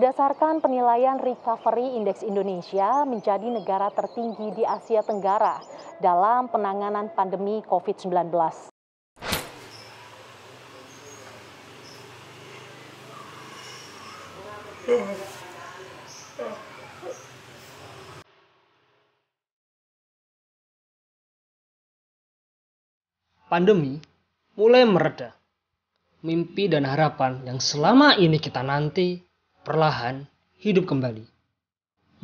Berdasarkan penilaian Recovery Index Indonesia menjadi negara tertinggi di Asia Tenggara dalam penanganan pandemi COVID-19. Pandemi mulai mereda. Mimpi dan harapan yang selama ini kita nanti perlahan hidup kembali.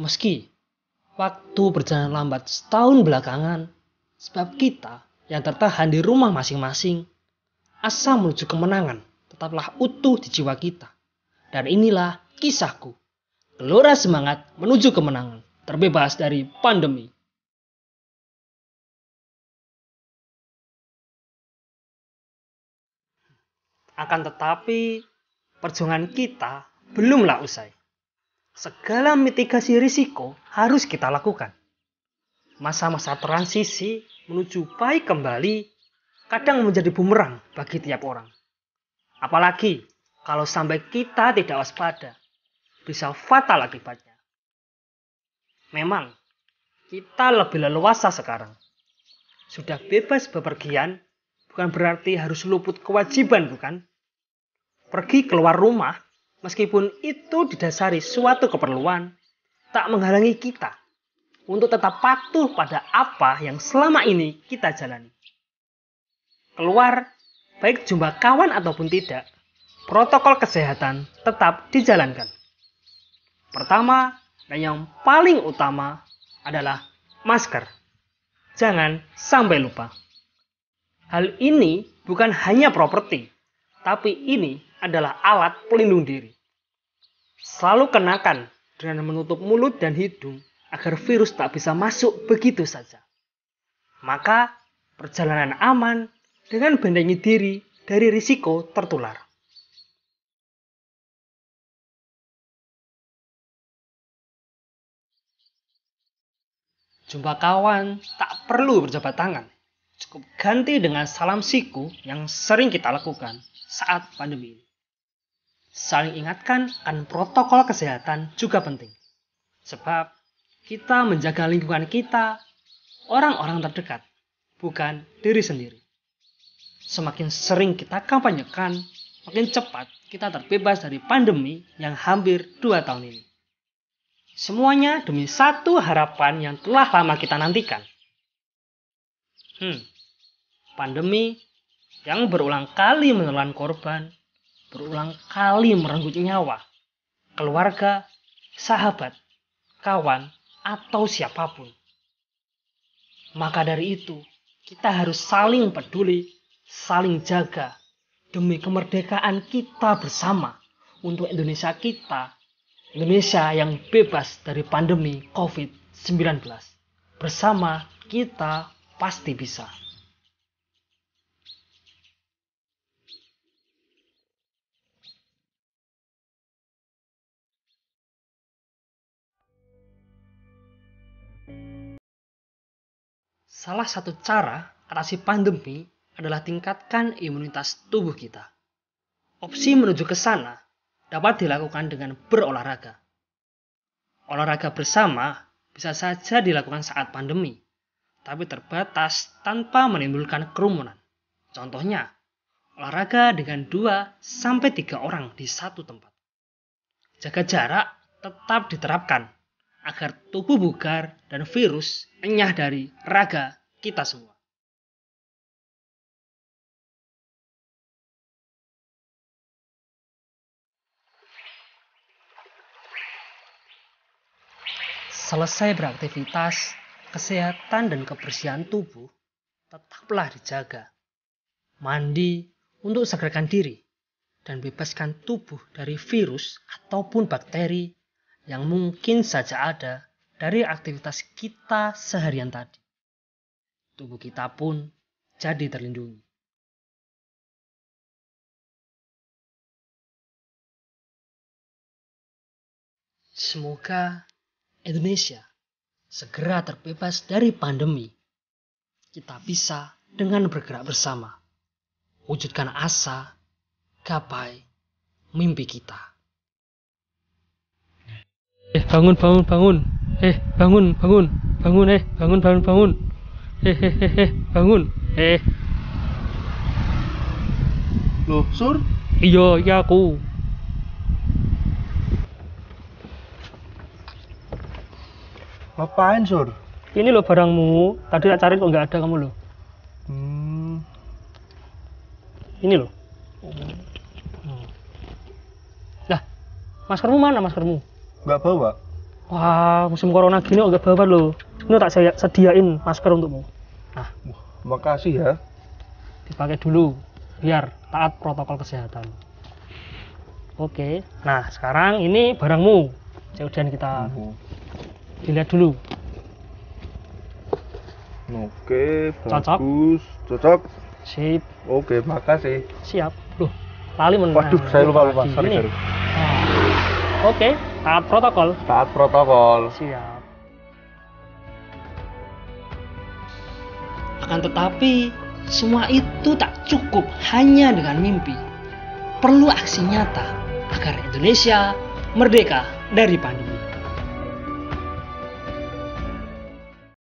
Meski waktu berjalan lambat setahun belakangan, sebab kita yang tertahan di rumah masing-masing, asa menuju kemenangan tetaplah utuh di jiwa kita. Dan inilah kisahku. Gelora semangat menuju kemenangan, terbebas dari pandemi. Akan tetapi, perjuangan kita belumlah usai. Segala mitigasi risiko harus kita lakukan. Masa-masa transisi menuju baik kembali kadang menjadi bumerang bagi tiap orang. Apalagi kalau sampai kita tidak waspada, bisa fatal akibatnya. Memang, kita lebih leluasa sekarang. Sudah bebas bepergian, bukan berarti harus luput kewajiban, bukan? Pergi keluar rumah Meskipun itu didasari suatu keperluan, tak menghalangi kita untuk tetap patuh pada apa yang selama ini kita jalani. Keluar, baik jumpa kawan ataupun tidak, protokol kesehatan tetap dijalankan. Pertama, dan yang paling utama adalah masker. Jangan sampai lupa. Hal ini bukan hanya properti, tapi ini adalah alat pelindung diri. Selalu kenakan dengan menutup mulut dan hidung agar virus tak bisa masuk begitu saja. Maka perjalanan aman dengan bentengi diri dari risiko tertular. Jumpa kawan tak perlu berjabat tangan. Cukup ganti dengan salam siku yang sering kita lakukan saat pandemi ini saling ingatkan dan protokol kesehatan juga penting. Sebab kita menjaga lingkungan kita, orang-orang terdekat, bukan diri sendiri. Semakin sering kita kampanyekan, makin cepat kita terbebas dari pandemi yang hampir dua tahun ini. Semuanya demi satu harapan yang telah lama kita nantikan. Hmm, pandemi yang berulang kali menelan korban berulang kali merenggut nyawa keluarga, sahabat, kawan, atau siapapun. Maka dari itu, kita harus saling peduli, saling jaga demi kemerdekaan kita bersama untuk Indonesia kita, Indonesia yang bebas dari pandemi COVID-19. Bersama kita pasti bisa. Salah satu cara atasi pandemi adalah tingkatkan imunitas tubuh kita. Opsi menuju ke sana dapat dilakukan dengan berolahraga. Olahraga bersama bisa saja dilakukan saat pandemi, tapi terbatas tanpa menimbulkan kerumunan. Contohnya, olahraga dengan 2 sampai 3 orang di satu tempat. Jaga jarak tetap diterapkan agar tubuh bugar dan virus enyah dari raga kita semua. Selesai beraktivitas, kesehatan dan kebersihan tubuh tetaplah dijaga. Mandi untuk segarkan diri dan bebaskan tubuh dari virus ataupun bakteri yang mungkin saja ada dari aktivitas kita seharian tadi. Tubuh kita pun jadi terlindungi. Semoga Indonesia segera terbebas dari pandemi. Kita bisa dengan bergerak bersama, wujudkan asa, gapai mimpi kita. Eh bangun bangun bangun. Eh bangun bangun bangun eh bangun bangun bangun. Eh eh eh, eh bangun. Eh. lo Sur? Iya, iya aku. Ngapain, Sur? Ini lo barangmu. Tadi tak cari kok nggak ada kamu lo Hmm. Ini lo oh. Lah, maskermu mana maskermu? nggak bawa wah musim corona gini nggak bawa lo ini tak saya sediain masker untukmu nah makasih ya dipakai dulu biar taat protokol kesehatan oke nah sekarang ini barangmu kemudian kita uhum. dilihat dulu Oke, cocok. bagus, cocok. Sip. Oke, makasih. Siap. Loh, lali menang. Waduh, saya lupa lupa. Sorry, sorry. Nah. Oke, Taat protokol. Taat protokol. Siap. Akan tetapi, semua itu tak cukup hanya dengan mimpi. Perlu aksi nyata agar Indonesia merdeka dari pandemi.